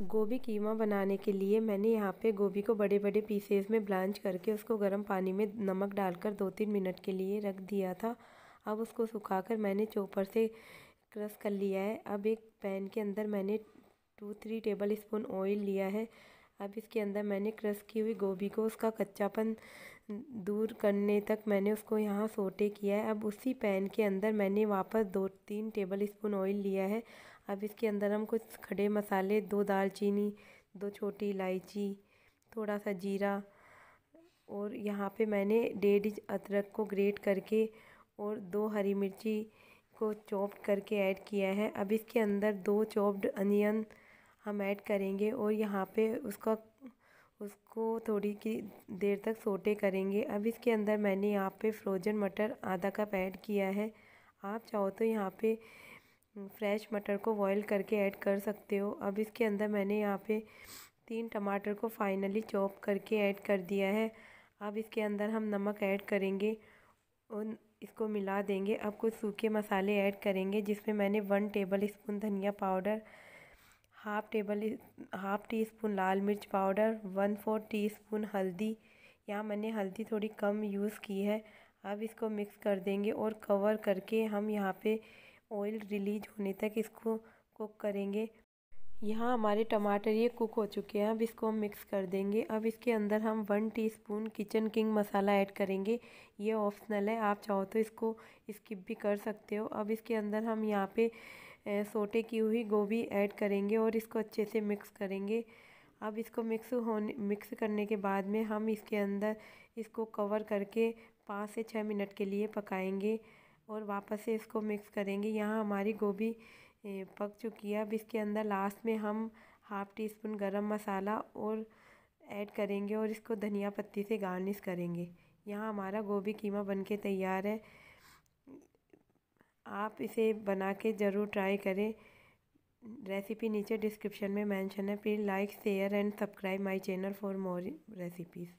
गोभी कीमा बनाने के लिए मैंने यहाँ पे गोभी को बड़े बड़े पीसेस में ब्लांच करके उसको गर्म पानी में नमक डालकर दो तीन मिनट के लिए रख दिया था अब उसको सुखाकर मैंने चोपर से क्रश कर लिया है अब एक पैन के अंदर मैंने two three tablespoon oil लिया है अब इसके अंदर मैंने क्रश की हुई गोभी को उसका कच्चापन दूर करने तक मैंने उसको यहाँ सोटे किया है अब उसी पैन के अंदर मैंने वापस दो तीन टेबल स्पून ऑयल लिया है अब इसके अंदर हम कुछ खड़े मसाले दो दालचीनी दो छोटी इलायची थोड़ा सा जीरा और यहाँ पे मैंने डेढ़ इंच अदरक को ग्रेट करके और दो हरी मिर्ची को चॉप करके ऐड किया है अब इसके अंदर दो चॉप्ड अनियन हम ऐड करेंगे और यहाँ पे उसका उसको थोड़ी की देर तक सोटे करेंगे अब इसके अंदर मैंने यहाँ पे फ्रोजन मटर आधा कप ऐड किया है आप चाहो तो यहाँ पे फ्रेश हम्म, मटर को बॉईल करके ऐड कर सकते हो अब इसके अंदर मैंने यहाँ पे तीन टमाटर को फाइनली चॉप करके ऐड कर दिया है अब इसके अंदर हम नमक ऐड करेंगे और इसको मिला देंगे अब कुछ सूखे मसाले ऐड करेंगे जिसमें मैंने वन टेबल स्पून धनिया powder half table half teaspoon लाल मिर्च powder one four teaspoon हल्दी यहाँ मैंने हल्दी थोड़ी कम यूज़ की है अब इसको मिक्स कर देंगे और कवर करके हम यहाँ पे ऑयल रिलीज होने तक इसको कुक करेंगे यहाँ हमारे टमाटर ये कुक हो चुके हैं अब इसको हम मिक्स कर देंगे अब इसके अंदर हम one teaspoon Kitchen King masala add करेंगे ये ऑप्शनल है आप चाहो तो इसको स्किप भी कर सकते हो अब इसके अंदर हम यहाँ पे सोटे की हुई गोभी ऐड करेंगे और इसको अच्छे से मिक्स करेंगे अब इसको मिक्स होने मिक्स करने के बाद में हम इसके अंदर इसको कवर करके पाँच से छः मिनट के लिए पकाएंगे और वापस से इसको मिक्स करेंगे यहाँ हमारी गोभी पक चुकी है अब इसके अंदर लास्ट में हम हाफ़ टी स्पून गर्म मसाला और ऐड करेंगे और इसको धनिया पत्ती से गार्निश करेंगे यहाँ हमारा गोभी कीमा बनके तैयार है आप इसे बना के ज़रूर ट्राई करें रेसिपी नीचे डिस्क्रिप्शन में मेंशन है please like share and subscribe my channel for more recipes